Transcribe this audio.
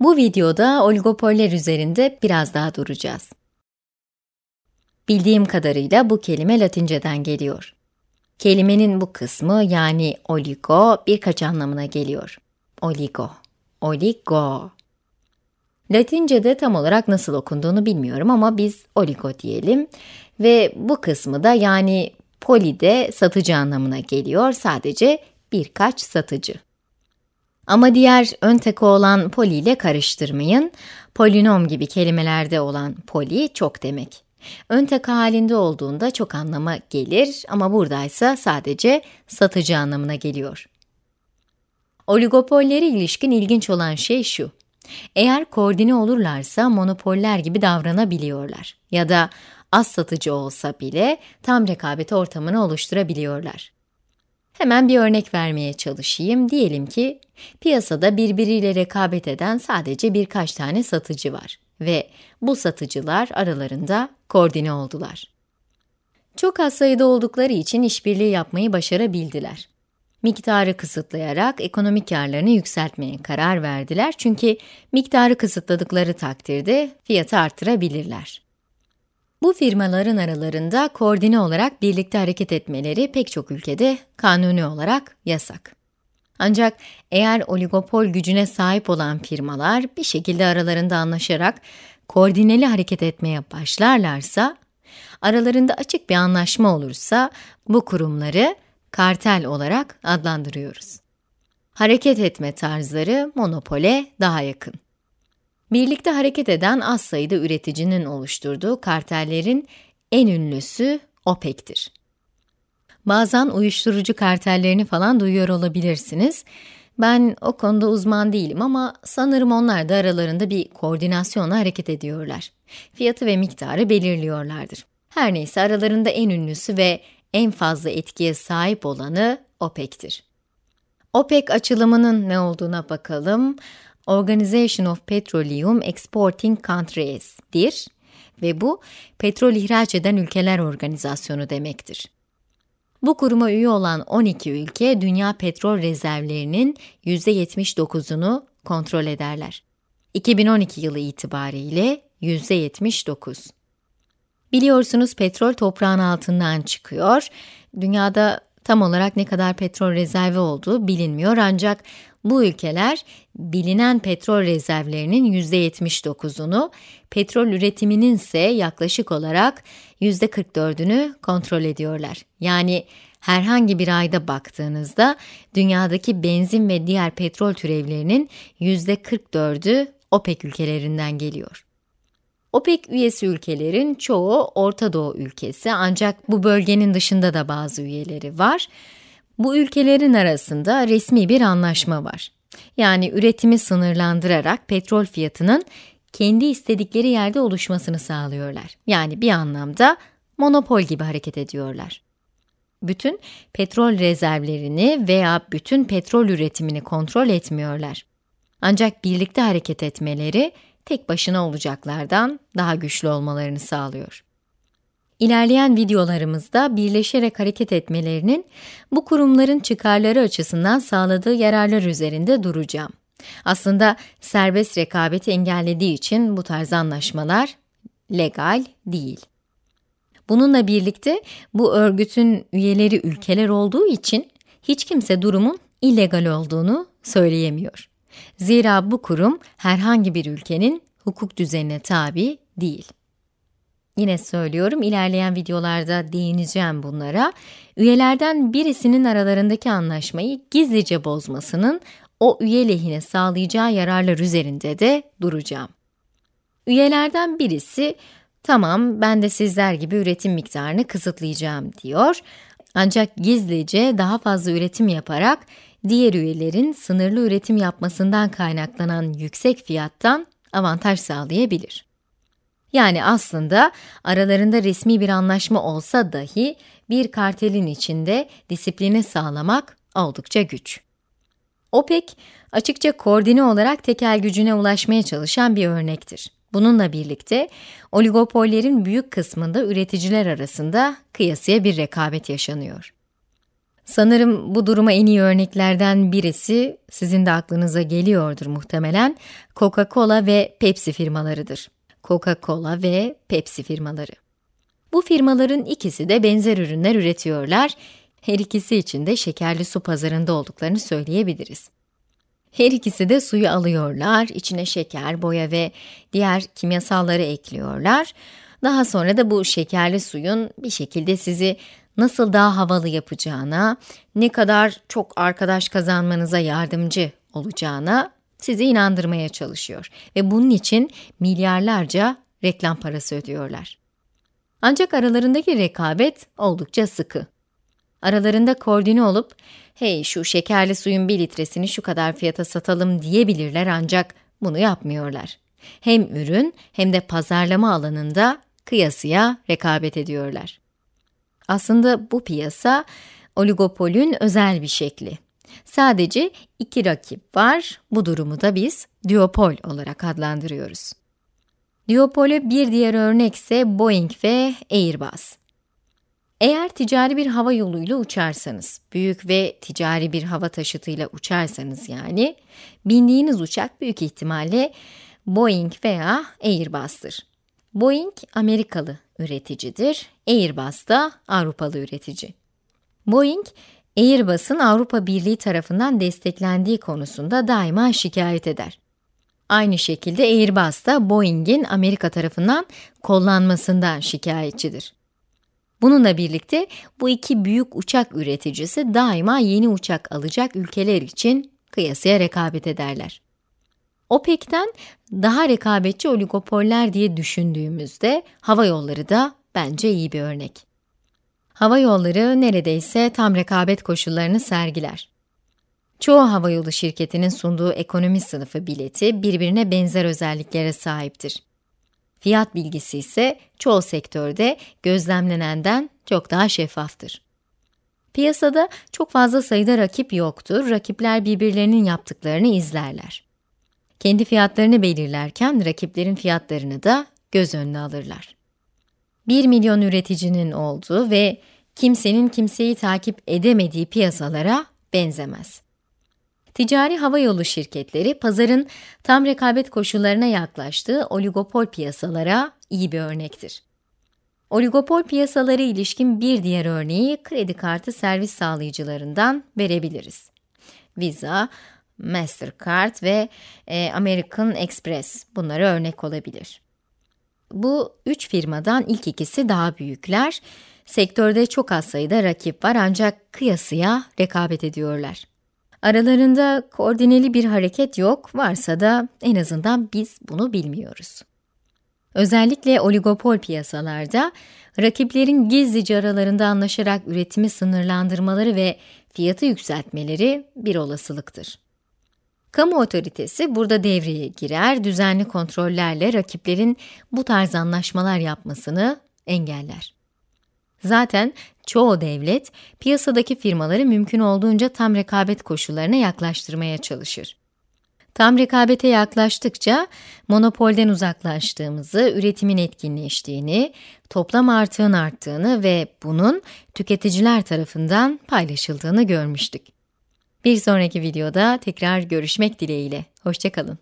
Bu videoda oligopoller üzerinde biraz daha duracağız. Bildiğim kadarıyla bu kelime Latinceden geliyor. Kelimenin bu kısmı yani oligo birkaç anlamına geliyor. Oligo, oligo. Latince'de tam olarak nasıl okunduğunu bilmiyorum ama biz oligo diyelim ve bu kısmı da yani poli de satıcı anlamına geliyor. Sadece birkaç satıcı. Ama diğer ön teko olan poli ile karıştırmayın. Polinom gibi kelimelerde olan poli çok demek. Ön tek halinde olduğunda çok anlama gelir ama buradaysa sadece satıcı anlamına geliyor. Oligopollere ilişkin ilginç olan şey şu. Eğer koordine olurlarsa monopoller gibi davranabiliyorlar ya da az satıcı olsa bile tam rekabet ortamını oluşturabiliyorlar. Hemen bir örnek vermeye çalışayım. Diyelim ki piyasada birbiriyle rekabet eden sadece birkaç tane satıcı var ve bu satıcılar aralarında koordine oldular. Çok az sayıda oldukları için işbirliği yapmayı başarabildiler. Miktarı kısıtlayarak ekonomik karlarını yükseltmeye karar verdiler çünkü miktarı kısıtladıkları takdirde fiyatı artırabilirler. Bu firmaların aralarında koordine olarak birlikte hareket etmeleri pek çok ülkede kanuni olarak yasak. Ancak eğer oligopol gücüne sahip olan firmalar bir şekilde aralarında anlaşarak koordineli hareket etmeye başlarlarsa, aralarında açık bir anlaşma olursa bu kurumları kartel olarak adlandırıyoruz. Hareket etme tarzları monopole daha yakın. Birlikte hareket eden az sayıda üreticinin oluşturduğu kartellerin en ünlüsü OPEC'tir. Bazen uyuşturucu kartellerini falan duyuyor olabilirsiniz. Ben o konuda uzman değilim ama sanırım onlar da aralarında bir koordinasyonla hareket ediyorlar. Fiyatı ve miktarı belirliyorlardır. Her neyse aralarında en ünlüsü ve en fazla etkiye sahip olanı OPEC'tir. OPEC açılımının ne olduğuna bakalım. Organization of Petroleum Exporting Countries'dir ve bu petrol ihraç eden ülkeler organizasyonu demektir. Bu kuruma üye olan 12 ülke dünya petrol rezervlerinin %79'unu kontrol ederler. 2012 yılı itibariyle %79. Biliyorsunuz petrol toprağın altından çıkıyor. Dünyada tam olarak ne kadar petrol rezervi olduğu bilinmiyor ancak bu ülkeler bilinen petrol rezervlerinin %79'unu, petrol üretiminin ise yaklaşık olarak %44'ünü kontrol ediyorlar. Yani herhangi bir ayda baktığınızda dünyadaki benzin ve diğer petrol türevlerinin %44'ü OPEC ülkelerinden geliyor. OPEC üyesi ülkelerin çoğu Orta Doğu ülkesi ancak bu bölgenin dışında da bazı üyeleri var. Bu ülkelerin arasında resmi bir anlaşma var. Yani üretimi sınırlandırarak petrol fiyatının kendi istedikleri yerde oluşmasını sağlıyorlar. Yani bir anlamda monopol gibi hareket ediyorlar. Bütün petrol rezervlerini veya bütün petrol üretimini kontrol etmiyorlar. Ancak birlikte hareket etmeleri tek başına olacaklardan daha güçlü olmalarını sağlıyor. İlerleyen videolarımızda birleşerek hareket etmelerinin bu kurumların çıkarları açısından sağladığı yararlar üzerinde duracağım. Aslında serbest rekabeti engellediği için bu tarz anlaşmalar legal değil. Bununla birlikte bu örgütün üyeleri ülkeler olduğu için hiç kimse durumun illegal olduğunu söyleyemiyor. Zira bu kurum herhangi bir ülkenin hukuk düzenine tabi değil. Yine söylüyorum ilerleyen videolarda değineceğim bunlara. Üyelerden birisinin aralarındaki anlaşmayı gizlice bozmasının o üye lehine sağlayacağı yararlar üzerinde de duracağım. Üyelerden birisi tamam ben de sizler gibi üretim miktarını kısıtlayacağım diyor. Ancak gizlice daha fazla üretim yaparak diğer üyelerin sınırlı üretim yapmasından kaynaklanan yüksek fiyattan avantaj sağlayabilir. Yani aslında aralarında resmi bir anlaşma olsa dahi bir kartelin içinde disiplini sağlamak oldukça güç. OPEC, açıkça koordine olarak tekel gücüne ulaşmaya çalışan bir örnektir. Bununla birlikte oligopollerin büyük kısmında üreticiler arasında kıyasıya bir rekabet yaşanıyor. Sanırım bu duruma en iyi örneklerden birisi sizin de aklınıza geliyordur muhtemelen Coca-Cola ve Pepsi firmalarıdır. Coca-Cola ve Pepsi firmaları. Bu firmaların ikisi de benzer ürünler üretiyorlar. Her ikisi için de şekerli su pazarında olduklarını söyleyebiliriz. Her ikisi de suyu alıyorlar, içine şeker, boya ve diğer kimyasalları ekliyorlar. Daha sonra da bu şekerli suyun bir şekilde sizi nasıl daha havalı yapacağına, ne kadar çok arkadaş kazanmanıza yardımcı olacağına sizi inandırmaya çalışıyor ve bunun için milyarlarca reklam parası ödüyorlar. Ancak aralarındaki rekabet oldukça sıkı. Aralarında koordine olup, hey şu şekerli suyun bir litresini şu kadar fiyata satalım diyebilirler ancak bunu yapmıyorlar. Hem ürün hem de pazarlama alanında kıyasıya rekabet ediyorlar. Aslında bu piyasa oligopolün özel bir şekli. Sadece iki rakip var. Bu durumu da biz duopol olarak adlandırıyoruz. Duopole bir diğer örnek ise Boeing ve Airbus. Eğer ticari bir hava yoluyla uçarsanız, büyük ve ticari bir hava taşıtıyla uçarsanız yani, bindiğiniz uçak büyük ihtimalle Boeing veya Airbus'tır. Boeing Amerikalı üreticidir, Airbus da Avrupalı üretici. Boeing Airbus'un Avrupa Birliği tarafından desteklendiği konusunda daima şikayet eder. Aynı şekilde Airbus da Boeing'in Amerika tarafından kullanmasından şikayetçidir. Bununla birlikte bu iki büyük uçak üreticisi daima yeni uçak alacak ülkeler için kıyasıya rekabet ederler. OPEC'ten daha rekabetçi oligopoller diye düşündüğümüzde hava yolları da bence iyi bir örnek hava yolları neredeyse tam rekabet koşullarını sergiler. Çoğu havayolu şirketinin sunduğu ekonomi sınıfı bileti birbirine benzer özelliklere sahiptir. Fiyat bilgisi ise çoğu sektörde gözlemlenenden çok daha şeffaftır. Piyasada çok fazla sayıda rakip yoktur, rakipler birbirlerinin yaptıklarını izlerler. Kendi fiyatlarını belirlerken rakiplerin fiyatlarını da göz önüne alırlar. 1 milyon üreticinin olduğu ve kimsenin kimseyi takip edemediği piyasalara benzemez. Ticari havayolu şirketleri pazarın tam rekabet koşullarına yaklaştığı oligopol piyasalara iyi bir örnektir. Oligopol piyasaları ilişkin bir diğer örneği kredi kartı servis sağlayıcılarından verebiliriz. Visa, Mastercard ve e, American Express bunları örnek olabilir. Bu üç firmadan ilk ikisi daha büyükler. Sektörde çok az sayıda rakip var ancak kıyasıya rekabet ediyorlar. Aralarında koordineli bir hareket yok, varsa da en azından biz bunu bilmiyoruz. Özellikle oligopol piyasalarda rakiplerin gizlice aralarında anlaşarak üretimi sınırlandırmaları ve fiyatı yükseltmeleri bir olasılıktır. Kamu otoritesi burada devreye girer, düzenli kontrollerle rakiplerin bu tarz anlaşmalar yapmasını engeller. Zaten çoğu devlet piyasadaki firmaları mümkün olduğunca tam rekabet koşullarına yaklaştırmaya çalışır. Tam rekabete yaklaştıkça monopolden uzaklaştığımızı, üretimin etkinleştiğini, toplam artığın arttığını ve bunun tüketiciler tarafından paylaşıldığını görmüştük. Bir sonraki videoda tekrar görüşmek dileğiyle. Hoşçakalın.